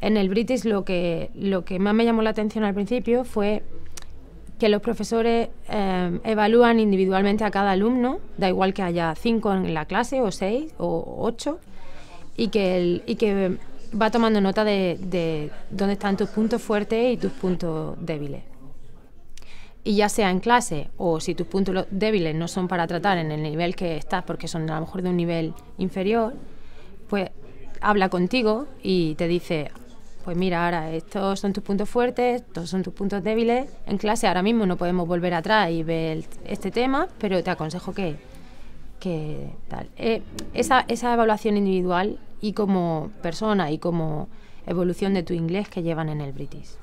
en el British lo que, lo que más me llamó la atención al principio fue que los profesores eh, evalúan individualmente a cada alumno, da igual que haya cinco en la clase o seis o ocho, y que, va tomando nota de dónde están tus puntos fuertes y tus puntos débiles y ya sea en clase o si tus puntos débiles no son para tratar en el nivel que estás porque son a lo mejor de un nivel inferior, pues habla contigo y te dice, pues mira, ahora estos son tus puntos fuertes, estos son tus puntos débiles. En clase ahora mismo no podemos volver atrás y ver este tema, pero te aconsejo que, tal. Eh, esa, esa evaluación individual y como persona y como evolución de tu inglés que llevan en el British.